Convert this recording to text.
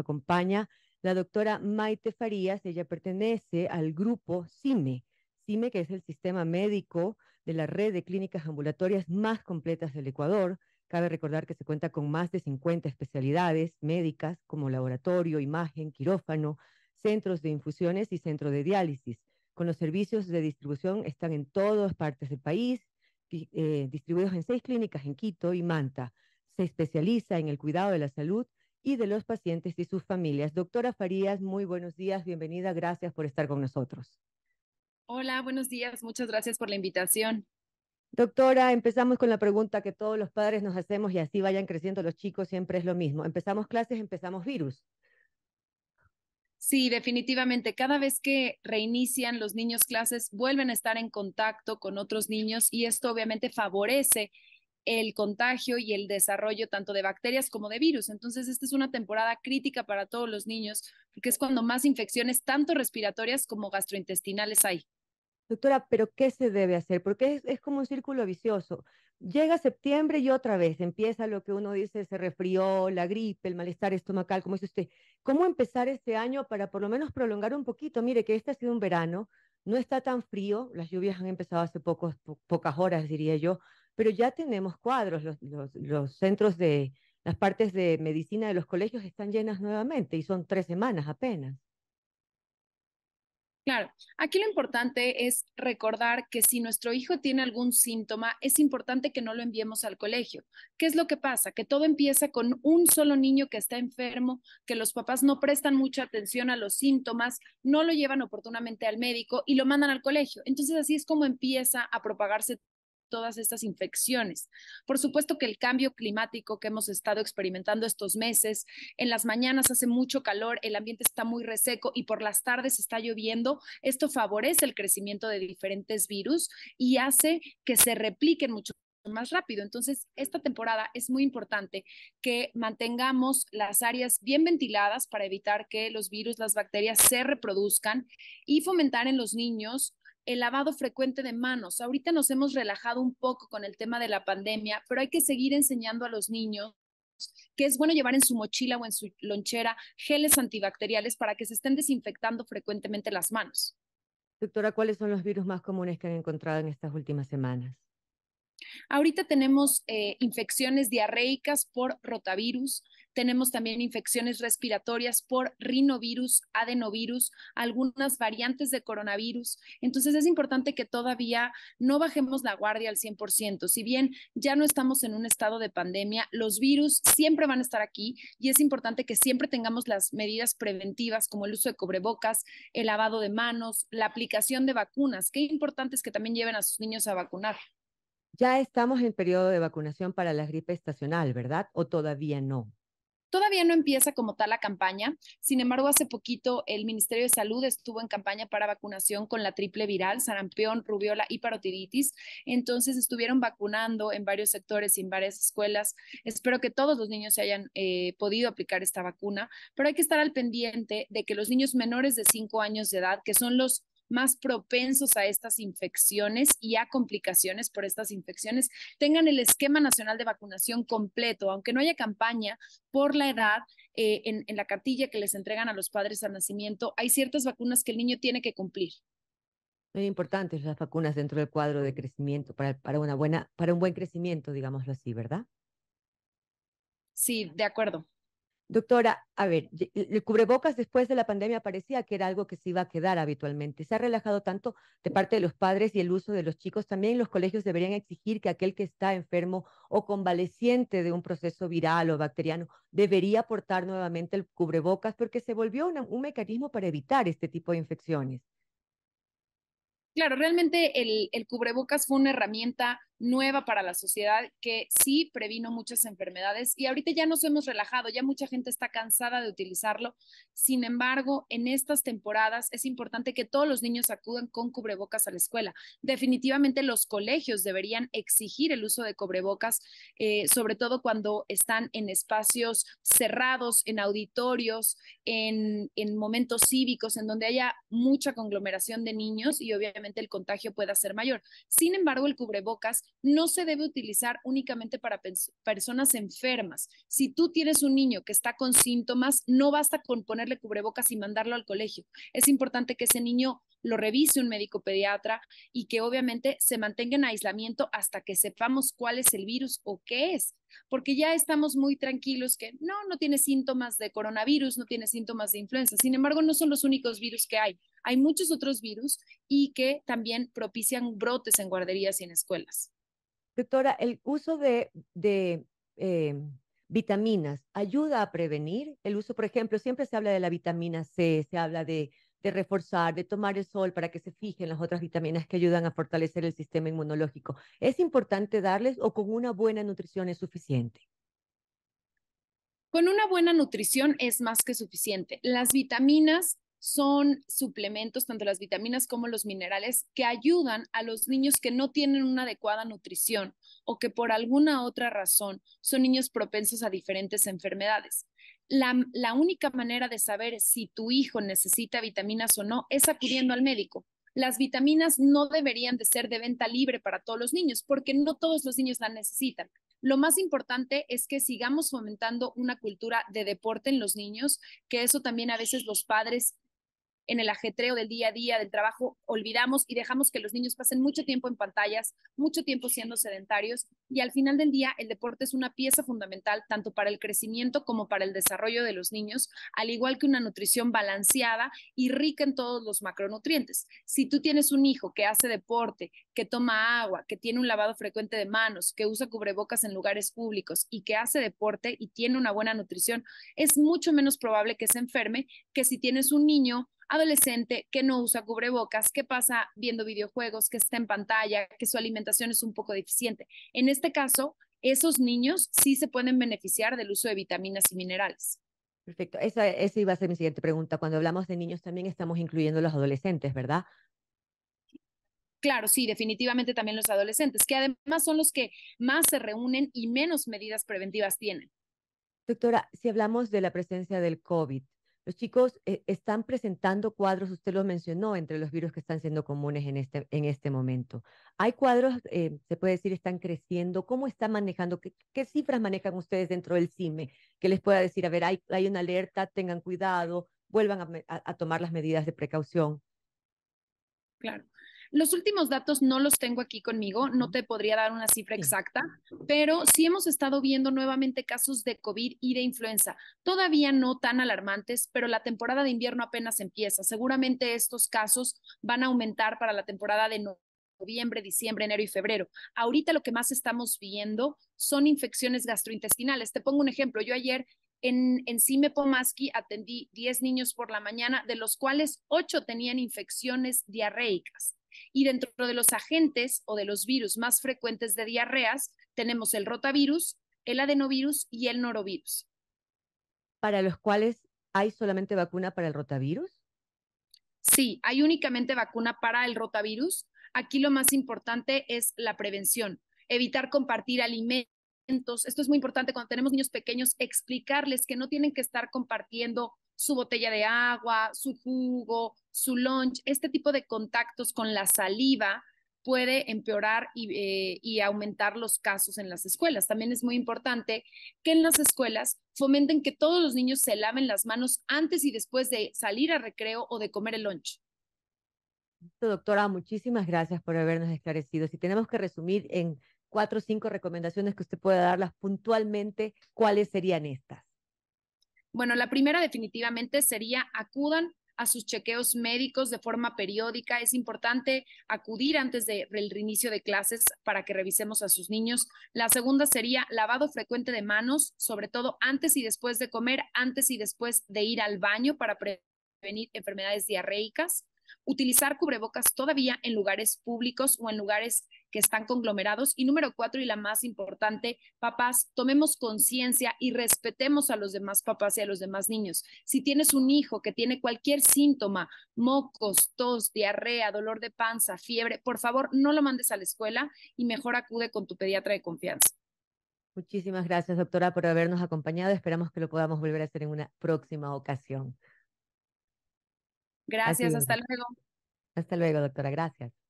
acompaña la doctora Maite Farías. Ella pertenece al grupo CIME, CIME que es el sistema médico de la red de clínicas ambulatorias más completas del Ecuador. Cabe recordar que se cuenta con más de 50 especialidades médicas como laboratorio, imagen, quirófano, centros de infusiones y centro de diálisis. Con los servicios de distribución están en todas partes del país, eh, distribuidos en seis clínicas en Quito y Manta. Se especializa en el cuidado de la salud y de los pacientes y sus familias. Doctora Farías, muy buenos días, bienvenida, gracias por estar con nosotros. Hola, buenos días, muchas gracias por la invitación. Doctora, empezamos con la pregunta que todos los padres nos hacemos y así vayan creciendo los chicos, siempre es lo mismo. Empezamos clases, empezamos virus. Sí, definitivamente. Cada vez que reinician los niños clases, vuelven a estar en contacto con otros niños y esto obviamente favorece el contagio y el desarrollo tanto de bacterias como de virus. Entonces, esta es una temporada crítica para todos los niños, porque es cuando más infecciones, tanto respiratorias como gastrointestinales, hay. Doctora, pero ¿qué se debe hacer? Porque es, como un círculo vicioso. Llega septiembre y otra vez empieza lo que uno dice, se refrió, la gripe, el malestar estomacal, como dice usted. ¿Cómo empezar este año para por lo menos prolongar un poquito? Mire que este ha sido un verano, no está tan frío, las lluvias han empezado hace pocos, pocas horas, diría yo, pero ya tenemos cuadros, los, centros de las partes de medicina de los colegios están llenas nuevamente y son tres semanas apenas. Claro, aquí lo importante es recordar que si nuestro hijo tiene algún síntoma, es importante que no lo enviemos al colegio. ¿Qué es lo que pasa? Que todo empieza con un solo niño que está enfermo, que los papás no prestan mucha atención a los síntomas, no lo llevan oportunamente al médico y lo mandan al colegio. Entonces así es como empieza a propagarse todas estas infecciones. Por supuesto que el cambio climático que hemos estado experimentando estos meses, en las mañanas hace mucho calor, el ambiente está muy reseco y por las tardes está lloviendo, esto favorece el crecimiento de diferentes virus y hace que se repliquen mucho más rápido. Entonces, esta temporada es muy importante que mantengamos las áreas bien ventiladas para evitar que los virus, las bacterias se reproduzcan y fomentar en los niños el lavado frecuente de manos. Ahorita nos hemos relajado un poco con el tema de la pandemia, pero hay que seguir enseñando a los niños que es bueno llevar en su mochila o en su lonchera geles antibacteriales para que se estén desinfectando frecuentemente las manos. Doctora, ¿cuáles son los virus más comunes que han encontrado en estas últimas semanas? Ahorita tenemos eh, infecciones diarreicas por rotavirus, tenemos también infecciones respiratorias por rinovirus, adenovirus, algunas variantes de coronavirus. Entonces es importante que todavía no bajemos la guardia al 100%. Si bien ya no estamos en un estado de pandemia, los virus siempre van a estar aquí y es importante que siempre tengamos las medidas preventivas como el uso de cubrebocas, el lavado de manos, la aplicación de vacunas. Qué importante es que también lleven a sus niños a vacunar. Ya estamos en periodo de vacunación para la gripe estacional, ¿verdad? ¿O todavía no? Todavía no empieza como tal la campaña, sin embargo, hace poquito el Ministerio de Salud estuvo en campaña para vacunación con la triple viral, sarampión, rubiola y parotiditis. Entonces estuvieron vacunando en varios sectores y en varias escuelas. Espero que todos los niños se hayan eh, podido aplicar esta vacuna, pero hay que estar al pendiente de que los niños menores de 5 años de edad, que son los más propensos a estas infecciones y a complicaciones por estas infecciones tengan el esquema nacional de vacunación completo, aunque no haya campaña por la edad. Eh, en, la cartilla que les entregan a los padres al nacimiento, hay ciertas vacunas que el niño tiene que cumplir. Muy importantes las vacunas dentro del cuadro de crecimiento, para, para, una buena, para un buen crecimiento, digámoslo así, ¿verdad? Sí, de acuerdo. Doctora, a ver, el cubrebocas después de la pandemia parecía que era algo que se iba a quedar habitualmente. Se ha relajado tanto de parte de los padres y el uso de los chicos. También los colegios deberían exigir que aquel que está enfermo o convaleciente de un proceso viral o bacteriano debería portar nuevamente el cubrebocas porque se volvió un mecanismo para evitar este tipo de infecciones. Claro, realmente el, el cubrebocas fue una herramienta nueva para la sociedad que sí previno muchas enfermedades y ahorita ya nos hemos relajado, ya mucha gente está cansada de utilizarlo. Sin embargo, en estas temporadas es importante que todos los niños acudan con cubrebocas a la escuela. Definitivamente los colegios deberían exigir el uso de cubrebocas, eh, sobre todo cuando están en espacios cerrados, en auditorios, en, en momentos cívicos, en donde haya mucha conglomeración de niños y obviamente el contagio pueda ser mayor. Sin embargo, el cubrebocas no se debe utilizar únicamente para personas enfermas. Si tú tienes un niño que está con síntomas, no basta con ponerle cubrebocas y mandarlo al colegio. Es importante que ese niño lo revise un médico pediatra y que obviamente se mantenga en aislamiento hasta que sepamos cuál es el virus o qué es, porque ya estamos muy tranquilos que no, no tiene síntomas de coronavirus, no tiene síntomas de influenza. Sin embargo, no son los únicos virus que hay. Hay muchos otros virus y que también propician brotes en guarderías y en escuelas. Doctora, ¿el uso de, em, vitaminas ayuda a prevenir el uso? Por ejemplo, siempre se habla de la vitamina C, se habla de, de reforzar, de tomar el sol para que se fijen las otras vitaminas que ayudan a fortalecer el sistema inmunológico. ¿Es importante darles o con una buena nutrición es suficiente? Con una buena nutrición es más que suficiente. Las vitaminas son suplementos, tanto las vitaminas como los minerales, que ayudan a los niños que no tienen una adecuada nutrición o que por alguna otra razón son niños propensos a diferentes enfermedades. La, única manera de saber si tu hijo necesita vitaminas o no es acudiendo al médico. Las vitaminas no deberían de ser de venta libre para todos los niños porque no todos los niños la necesitan. Lo más importante es que sigamos fomentando una cultura de deporte en los niños, que eso también a veces los padres en el ajetreo del día a día, del trabajo, olvidamos y dejamos que los niños pasen mucho tiempo en pantallas, mucho tiempo siendo sedentarios y al final del día el deporte es una pieza fundamental tanto para el crecimiento como para el desarrollo de los niños, al igual que una nutrición balanceada y rica en todos los macronutrientes. Si tú tienes un hijo que hace deporte, que toma agua, que tiene un lavado frecuente de manos, que usa cubrebocas en lugares públicos y que hace deporte y tiene una buena nutrición, es mucho menos probable que se enferme que si tienes un niño adolescente que no usa cubrebocas, que pasa viendo videojuegos, que está en pantalla, que su alimentación es un poco deficiente. En este caso, esos niños sí se pueden beneficiar del uso de vitaminas y minerales. Perfecto. Esa, esa iba a ser mi siguiente pregunta. Cuando hablamos de niños también estamos incluyendo los adolescentes, ¿verdad? Claro, sí, definitivamente también los adolescentes, que además son los que más se reúnen y menos medidas preventivas tienen. Doctora, si hablamos de la presencia del COVID, los chicos eh, están presentando cuadros, usted los mencionó, entre los virus que están siendo comunes en este, en este momento. ¿Hay cuadros, eh, se puede decir, están creciendo? ¿Cómo están manejando? ¿Qué, cifras manejan ustedes dentro del CIME? Que les pueda decir, a ver, hay, una alerta, tengan cuidado, vuelvan a, a tomar las medidas de precaución. Claro. Los últimos datos no los tengo aquí conmigo, no te podría dar una cifra exacta, pero sí hemos estado viendo nuevamente casos de COVID y de influenza. Todavía no tan alarmantes, pero la temporada de invierno apenas empieza. Seguramente estos casos van a aumentar para la temporada de noviembre, diciembre, enero y febrero. Ahorita lo que más estamos viendo son infecciones gastrointestinales. Te pongo un ejemplo. Yo ayer en, en Cime Pomaski atendí 10 niños por la mañana, de los cuales 8 tenían infecciones diarreicas. Y dentro de los agentes o de los virus más frecuentes de diarreas, tenemos el rotavirus, el adenovirus y el norovirus. ¿Para los cuales hay solamente vacuna para el rotavirus? Sí, hay únicamente vacuna para el rotavirus. Aquí lo más importante es la prevención, evitar compartir alimentos esto es muy importante cuando tenemos niños pequeños, explicarles que no tienen que estar compartiendo su botella de agua, su jugo, su lunch, este tipo de contactos con la saliva puede empeorar eh, y, aumentar los casos en las escuelas. También es muy importante que en las escuelas fomenten que todos los niños se laven las manos antes y después de salir a recreo o de comer el lunch. Doctora, muchísimas gracias por habernos esclarecido. Si tenemos que resumir en cuatro o cinco recomendaciones que usted pueda darlas puntualmente, ¿cuáles serían estas? Bueno, la primera definitivamente sería acudan a sus chequeos médicos de forma periódica. Es importante acudir antes del reinicio de clases para que revisemos a sus niños. La segunda sería lavado frecuente de manos, sobre todo antes y después de comer, antes y después de ir al baño para prevenir enfermedades diarreicas utilizar cubrebocas todavía en lugares públicos o en lugares que están conglomerados. Y número cuatro, y la más importante, papás, tomemos conciencia y respetemos a los demás papás y a los demás niños. Si tienes un hijo que tiene cualquier síntoma, mocos, tos, diarrea, dolor de panza, fiebre, por favor, no lo mandes a la escuela y mejor acude con tu pediatra de confianza. Muchísimas gracias, doctora, por habernos acompañado. Esperamos que lo podamos volver a hacer en una próxima ocasión. Gracias, hasta luego. Hasta luego, doctora. Gracias.